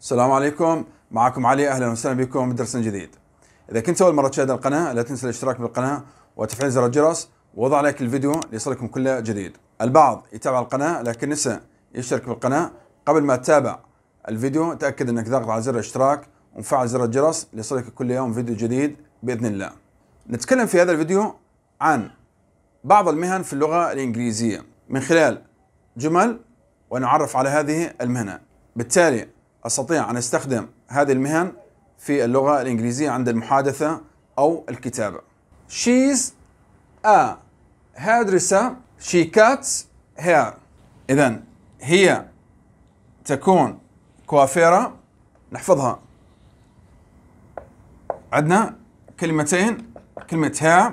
السلام عليكم معكم علي اهلا وسهلا بكم بدرس جديد اذا كنت اول مره تشاهد القناه لا تنسى الاشتراك بالقناه وتفعيل زر الجرس ووضع لايك الفيديو ليصلكم كل جديد البعض يتابع القناه لكن نسى يشترك بالقناه قبل ما تتابع الفيديو تاكد انك ضغط على زر الاشتراك ومفعل زر الجرس ليصلك كل يوم فيديو جديد باذن الله نتكلم في هذا الفيديو عن بعض المهن في اللغه الانجليزيه من خلال جمل ونعرف على هذه المهنه بالتالي أستطيع أن أستخدم هذه المهن في اللغة الإنجليزية عند المحادثة أو الكتابة She's a hairdresser She cuts hair إذا هي تكون كوافيرة نحفظها عندنا كلمتين كلمة hair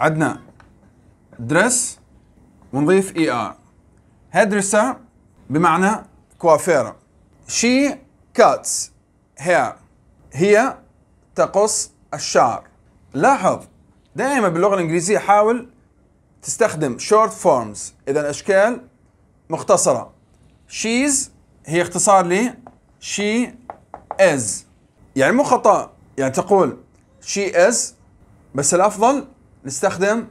عندنا dress ونضيف er. hairdresser بمعنى كوافيرة She cuts hair. هي تقص الشعر. لاحظ دائما باللغة الإنجليزية حاول تستخدم short forms إذا الأشكال مختصرة. She's هي اختصار ل she is. يعني مو خطأ يعني تقول she is بس الأفضل نستخدم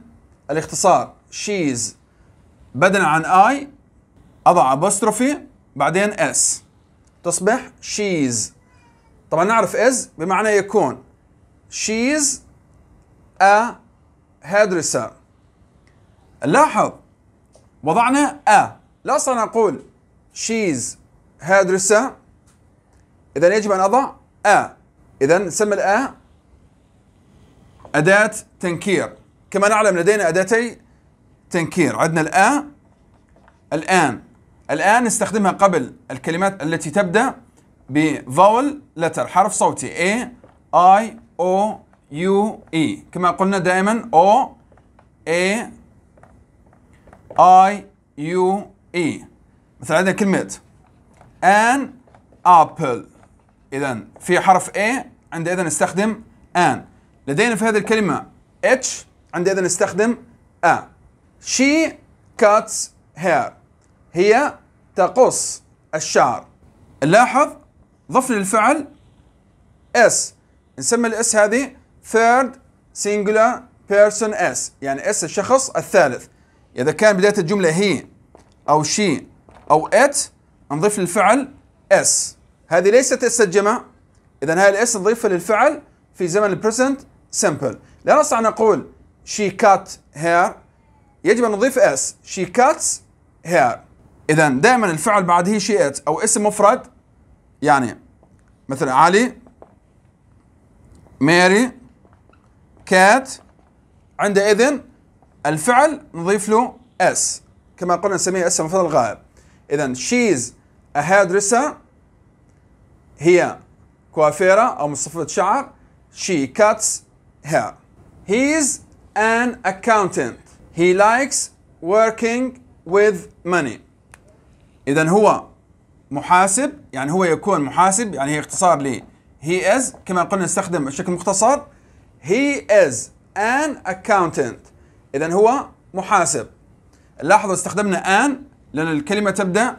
الاختصار she's بدلا عن I أضع apostrophe بعدين S تصبح شيز طبعا نعرف از بمعنى يكون شيز ا هيدريسر لاحظ وضعنا ا لا سنقول شيز هيدريسر إذا يجب أن أضع أ إذا نسمي الأ أداة تنكير كما نعلم لدينا أداتي تنكير عندنا الأ الآن الآن نستخدمها قبل الكلمات التي تبدأ بفاول لتر حرف صوتي A I O U E كما قلنا دائما O A I U E مثلا عندنا كلمة an apple إذا في حرف A عندئذ نستخدم an لدينا في هذه الكلمة H عندئذ نستخدم a she cuts hair هي تقص الشعر لاحظ ضفنا الفعل اس نسمي الاس هذه third singular person s يعني اس الشخص الثالث اذا كان بدايه الجمله هي او شي او ات نضيف للفعل اس هذه ليست اس الجمع اذا هاي الاس نضيفها للفعل في زمن البريزنت سمبل لا نستطيع ان نقول شي كات هير يجب ان نضيف اس شي كاتس هير اذا دائما الفعل بعده شيء او اسم مفرد يعني مثلا علي ماري كات عندئذ الفعل نضيف له اس كما قلنا نسميه اسم مفرد الغائب اذا شيز هادرسة هي كوافيرة أو مصففة شعر she cuts hair هيز ان an accountant he likes working with money اذا هو محاسب يعني هو يكون محاسب يعني هي اختصار ل he is كما قلنا نستخدم بشكل مختصر he is an accountant اذا هو محاسب لاحظوا استخدمنا ان لان الكلمه تبدا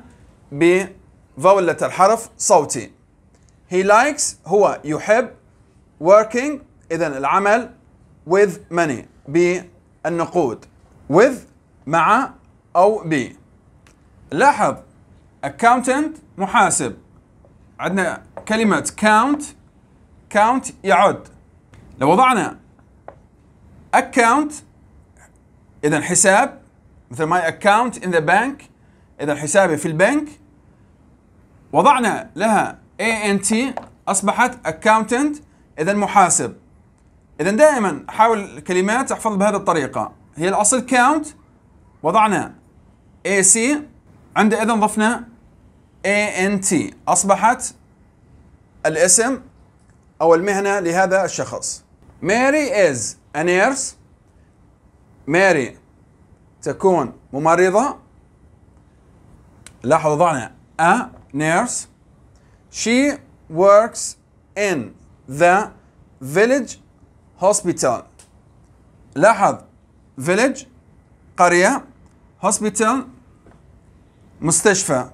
بفولة الحرف صوتي he likes هو يحب working اذا العمل with money بالنقود with مع او ب لاحظ accountant محاسب عندنا كلمة count count يعد لو وضعنا account اذا حساب مثل my account in the bank اذا حسابي في البنك وضعنا لها ANT اصبحت accountant اذا محاسب اذا دائما حاول الكلمات احفظ بهذه الطريقة هي الاصل count وضعنا AC عند اذا ضفنا ANT أصبحت الاسم أو المهنة لهذا الشخص Mary is a nurse Mary تكون ممرضة لاحظوا وضعنا a nurse she works in the village hospital لاحظ village قرية hospital مستشفى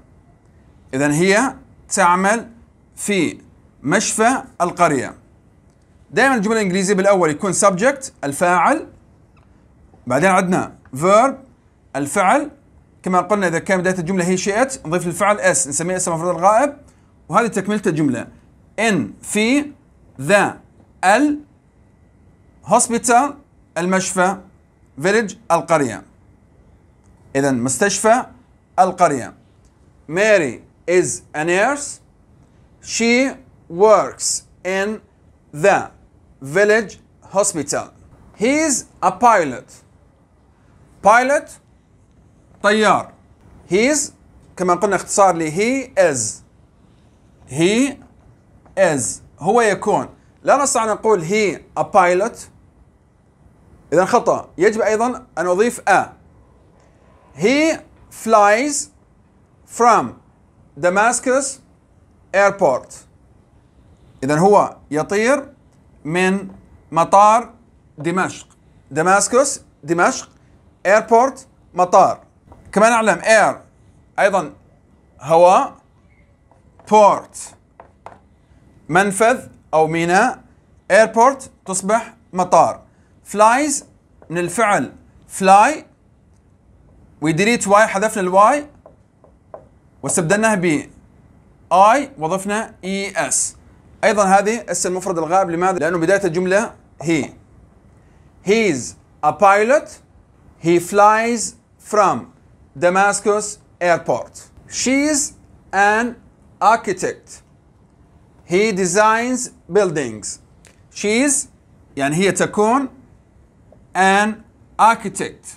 إذا هي تعمل في مشفى القرية دائما الجملة الإنجليزية بالأول يكون subject الفاعل بعدين عندنا verb الفعل كما قلنا إذا كان بداية الجملة هي شئت نضيف الفعل اس نسميه اسم مفرد الغائب وهذه تكملة الجملة إن في ذا ال هوسبيتال المشفى village القرية إذا مستشفى القرية ماري is a nurse. She works in the village hospital. He is a pilot. Pilot طيار. He is كما قلنا اختصار لي he is. He is هو يكون لا نستطيع أن نقول he a pilot إذا خطأ يجب أيضا أن أضيف a. He flies from دماسكس ايربورت اذا هو يطير من مطار دمشق دماسكس دمشق ايربورت مطار كما نعلم اير ايضا هواء بورت منفذ او ميناء ايربورت تصبح مطار فلايز من الفعل فلاي ديليت واي حذفنا الواي واستبدلناها ب I وضفنا ES أيضا هذه اس المفرد الغائب لماذا؟ لأنه بداية الجملة he He's a pilot He flies from Damascus airport She's an architect He designs buildings She's يعني هي تكون an architect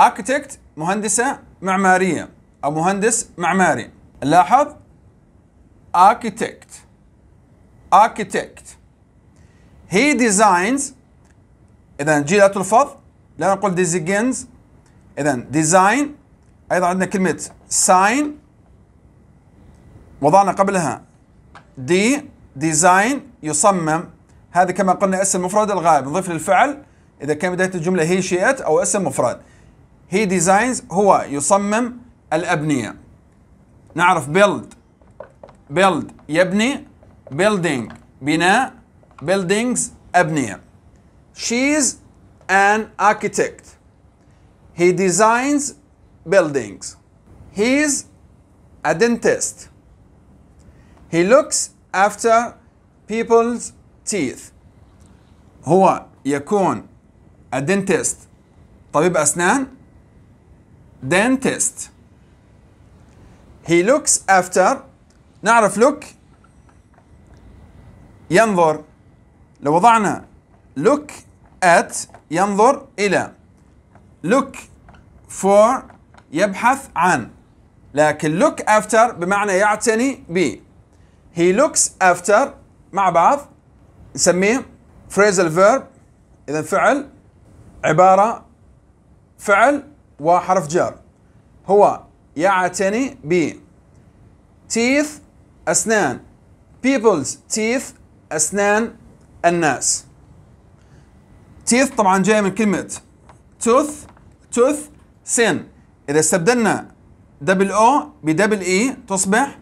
architect مهندسة معمارية أو مهندس معماري لاحظ architect architect he designs إذا جي لا تلفظ لا نقول designs إذا design أيضا عندنا كلمة sign وضعنا قبلها دي ديزاين يصمم هذا كما قلنا اسم مفرد الغائب نضيف للفعل إذا كان بداية الجملة هي شيئت أو اسم مفرد هي ديزاينز هو يصمم الأبنية نعرف build build يبني building بناء buildings أبنية she's an architect he designs buildings he's a dentist he looks after people's teeth هو يكون a dentist طبيب أسنان dentist he looks after نعرف look ينظر لو وضعنا look at ينظر إلى look for يبحث عن لكن look after بمعنى يعتني ب he looks after مع بعض نسميه phrasal verb إذا فعل عبارة فعل وحرف جر هو يعتني ب teeth أسنان people's teeth أسنان الناس teeth طبعا جاية من كلمة tooth tooth sin إذا استبدلنا double O ب double E تصبح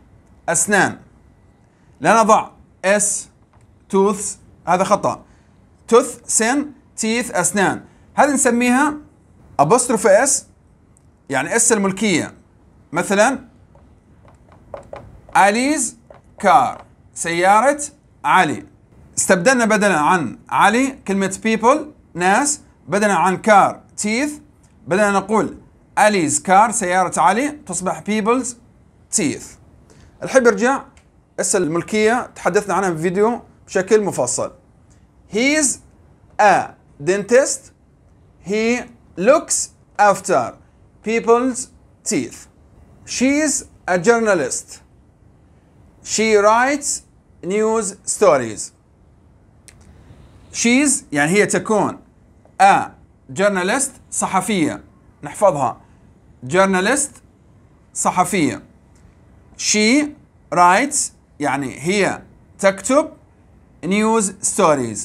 أسنان لا نضع S tooth هذا خطأ tooth sin teeth أسنان هذه نسميها apostrophe s يعني اس الملكية مثلا أليز كار سيارة علي استبدلنا بدلا عن علي كلمة people ناس بدلا عن كار تيث بدأنا نقول أليز كار سيارة علي تصبح بيبلز تيث الحب يرجع اسم الملكية تحدثنا عنها في فيديو بشكل مفصل He's a dentist He looks after people's teeth She's a journalist. She writes news stories. She's يعني هي تكون a journalist صحفية نحفظها journalist صحفية she writes يعني هي تكتب news stories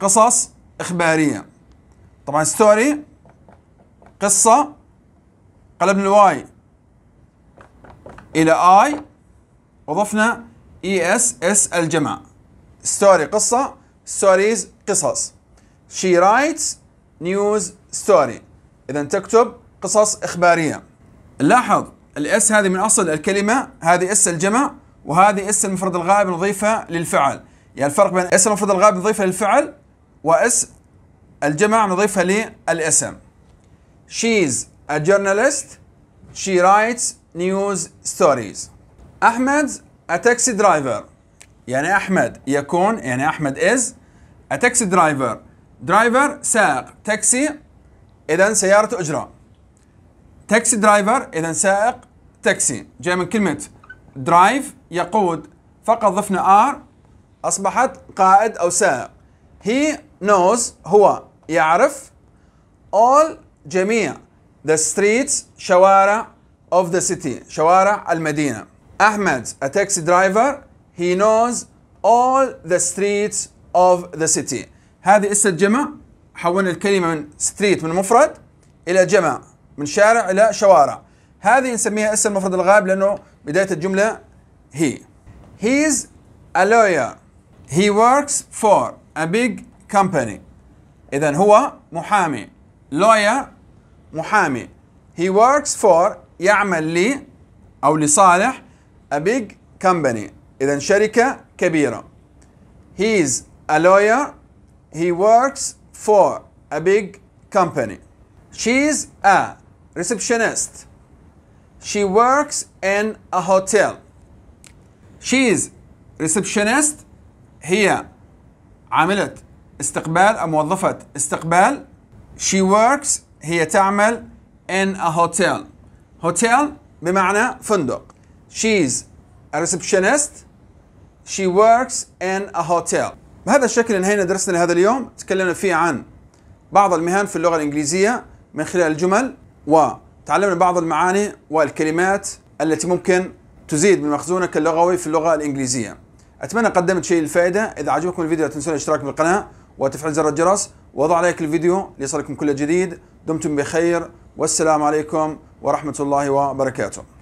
قصص إخبارية طبعا story قصة قلبنا الواي إلى I وضفنا اس e اس الجمع ستوري قصة ستوريز قصص she writes news story إذا تكتب قصص إخبارية لاحظ الاس هذه من أصل الكلمة هذه اس الجمع وهذه اس المفرد الغائب نضيفها للفعل يعني الفرق بين اس المفرد الغائب نضيفها للفعل واس الجمع نضيفها للاسم she's a journalist she writes نيوز ستوريز احمد تاكسي درايفر يعني احمد يكون يعني احمد از تاكسي درايفر درايفر سائق تاكسي اذا سياره اجره تاكسي درايفر اذا سائق تاكسي جاي من كلمه درايف يقود فقط ضفنا ار اصبحت قائد او سائق هي نوز هو يعرف all جميع the streets شوارع of the city شوارع المدينة أحمد a taxi driver he knows all the streets of the city هذه اسم جمع حولنا الكلمة من street من مفرد إلى جمع من شارع إلى شوارع هذه نسميها اسم المفرد الغائب لأنه بداية الجملة he he's a lawyer he works for a big company إذا هو محامي lawyer محامي he works for يعمل لي او لصالح a big company اذا شركه كبيره he's a lawyer he works for a big company she's a receptionist she works in a hotel she's receptionist هي عاملة استقبال أو موظفة استقبال she works هي تعمل in a hotel هوتيل بمعنى فندق she's a receptionist she works in a hotel بهذا الشكل انهينا درسنا لهذا اليوم تكلمنا فيه عن بعض المهن في اللغة الإنجليزية من خلال الجمل وتعلمنا بعض المعاني والكلمات التي ممكن تزيد من مخزونك اللغوي في اللغة الإنجليزية أتمنى قدمت شيء للفائدة إذا عجبكم الفيديو لا تنسون الاشتراك بالقناة وتفعيل زر الجرس وضع لايك الفيديو ليصلكم كل جديد دمتم بخير والسلام عليكم ورحمة الله وبركاته